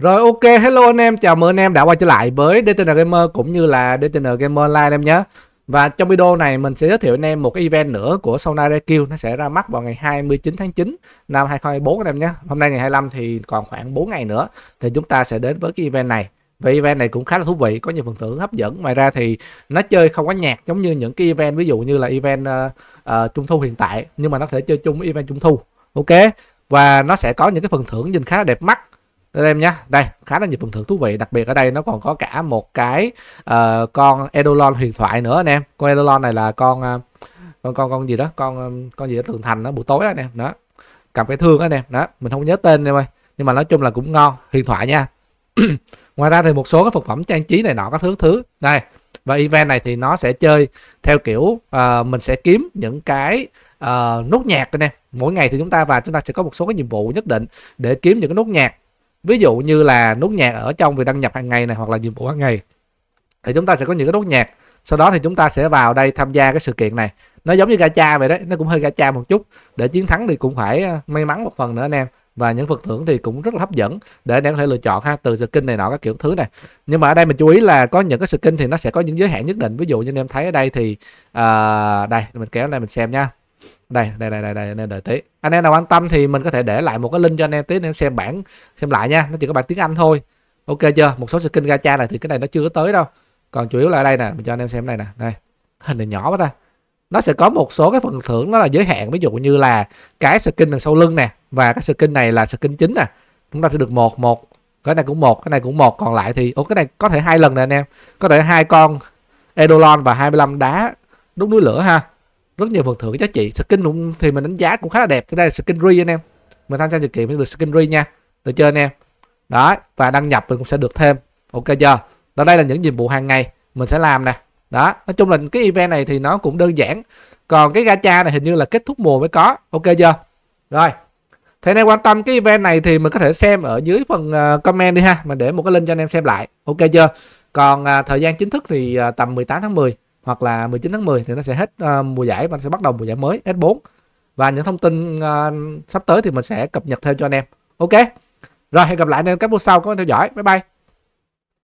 Rồi ok, hello anh em, chào mừng anh em đã quay trở lại với DTN Gamer cũng như là DTN Gamer Online anh em nhé. Và trong video này mình sẽ giới thiệu anh em một cái event nữa của Sona Rekill nó sẽ ra mắt vào ngày 29 tháng 9 năm 2024 anh em nhé. Hôm nay ngày 25 thì còn khoảng 4 ngày nữa thì chúng ta sẽ đến với cái event này. Và event này cũng khá là thú vị, có nhiều phần thưởng hấp dẫn. Ngoài ra thì nó chơi không có nhạc giống như những cái event ví dụ như là event uh, uh, trung thu hiện tại nhưng mà nó có thể chơi chung với event trung thu. Ok. Và nó sẽ có những cái phần thưởng nhìn khá là đẹp mắt đây em nhé đây khá là nhiều phần thưởng thú vị đặc biệt ở đây nó còn có cả một cái uh, con Edolon huyền thoại nữa anh em con Edolon này là con uh, con con con gì đó con ờ, con gì đó tường thành đó buổi tối anh em đó cầm cái thương anh em đó mình không nhớ tên em ơi nhưng mà nói chung là cũng ngon huyền thoại nha ngoài ra thì một số cái phục phẩm trang trí này nọ các thứ thứ này và event này thì nó sẽ chơi theo kiểu uh, mình sẽ kiếm những cái uh, nốt nhạc anh em mỗi ngày thì chúng ta và chúng ta sẽ có một số cái nhiệm vụ nhất định để kiếm những cái nốt nhạc ví dụ như là nút nhạc ở trong việc đăng nhập hàng ngày này hoặc là nhiệm vụ hàng ngày thì chúng ta sẽ có những cái nút nhạc sau đó thì chúng ta sẽ vào đây tham gia cái sự kiện này nó giống như gacha vậy đấy nó cũng hơi gacha một chút để chiến thắng thì cũng phải ờ, may mắn một phần nữa anh em và những phần thưởng thì cũng rất là hấp dẫn để anh em có thể lựa chọn ha từ skin này nọ các kiểu thứ này nhưng mà ở đây mình chú ý là có những cái skin thì nó sẽ có những giới hạn nhất định ví dụ như anh em thấy ở đây thì uh, đây mình kéo lên mình xem nha đây đây đây đây đây anh em đợi tí anh em nào quan tâm thì mình có thể để lại một cái link cho anh em tí để xem bản xem lại nha nó chỉ có bản tiếng anh thôi ok chưa một số skin gacha này thì cái này nó chưa tới đâu còn chủ yếu là ở đây nè mình cho anh em xem này nè đây hình này nhỏ quá ta nó sẽ có một số cái phần thưởng nó là giới hạn ví dụ như là cái skin đằng sau lưng nè và cái skin này là skin chính nè chúng ta sẽ được một một cái này cũng một cái này cũng một còn lại thì ủa cái này có thể hai lần nè anh em có thể hai con edolon và 25 đá đúc núi lửa ha rất nhiều phần thưởng giá trị skin cũng thì mình đánh giá cũng khá là đẹp thế đây là skin re anh em mình tham gia điều kiện mới được skin re nha được chưa anh em đó và đăng nhập mình cũng sẽ được thêm ok chưa đó đây là những nhiệm vụ hàng ngày mình sẽ làm nè đó nói chung là cái event này thì nó cũng đơn giản còn cái gacha này hình như là kết thúc mùa mới có ok chưa rồi thế nên quan tâm cái event này thì mình có thể xem ở dưới phần ờ, comment đi ha mình để một cái link cho anh em xem lại ok chưa còn à, thời gian chính thức thì à, tầm 18 tháng 10 hoặc là 19 tháng 10 thì nó sẽ hết uh, mùa giải và sẽ bắt đầu mùa giải mới S4 và những thông tin uh, sắp tới thì mình sẽ cập nhật thêm cho anh em ok rồi hẹn gặp lại anh em các buổi sau có bạn theo dõi bye bye